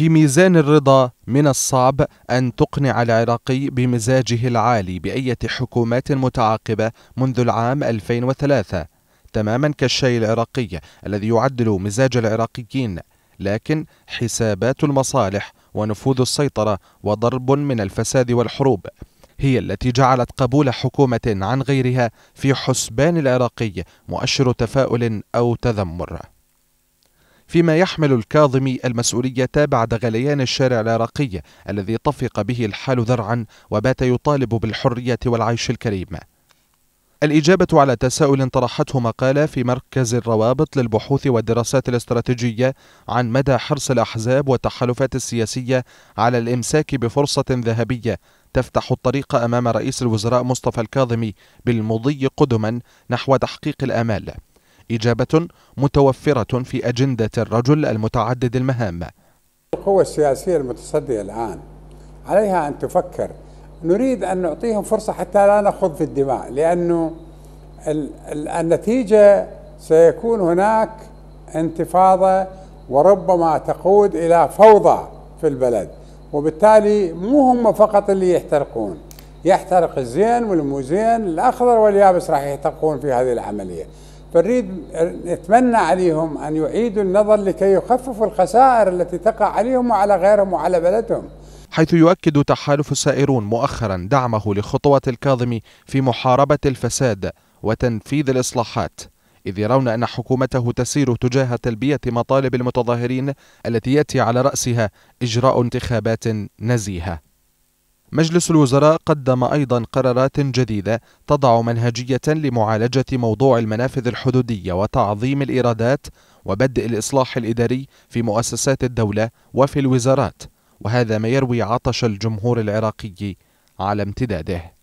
في ميزان الرضا من الصعب أن تقنع العراقي بمزاجه العالي بأية حكومات متعاقبة منذ العام 2003 تماما كالشاي العراقي الذي يعدل مزاج العراقيين لكن حسابات المصالح ونفوذ السيطرة وضرب من الفساد والحروب هي التي جعلت قبول حكومة عن غيرها في حسبان العراقي مؤشر تفاؤل أو تذمر فيما يحمل الكاظمي المسؤولية بعد غليان الشارع العراقي الذي طفق به الحال ذرعا وبات يطالب بالحرية والعيش الكريم الإجابة على تساؤل طرحته مقالة في مركز الروابط للبحوث والدراسات الاستراتيجية عن مدى حرص الأحزاب والتحالفات السياسية على الإمساك بفرصة ذهبية تفتح الطريق أمام رئيس الوزراء مصطفى الكاظمي بالمضي قدما نحو تحقيق الآمال إجابة متوفرة في أجندة الرجل المتعدد المهام القوى السياسية المتصدية الآن عليها أن تفكر نريد أن نعطيهم فرصة حتى لا نخوض في الدماء لأنه النتيجة سيكون هناك انتفاضة وربما تقود إلى فوضى في البلد وبالتالي مو هم فقط اللي يحترقون يحترق الزين والمو زين الأخضر واليابس راح يحترقون في هذه العملية فنريد نتمنى عليهم أن يعيدوا النظر لكي يخففوا الخسائر التي تقع عليهم وعلى غيرهم وعلى بلدهم حيث يؤكد تحالف السائرون مؤخرا دعمه لخطوة الكاظمي في محاربة الفساد وتنفيذ الإصلاحات إذ يرون أن حكومته تسير تجاه تلبية مطالب المتظاهرين التي يأتي على رأسها إجراء انتخابات نزيهة مجلس الوزراء قدم أيضا قرارات جديدة تضع منهجية لمعالجة موضوع المنافذ الحدودية وتعظيم الإيرادات وبدء الإصلاح الإداري في مؤسسات الدولة وفي الوزارات وهذا ما يروي عطش الجمهور العراقي على امتداده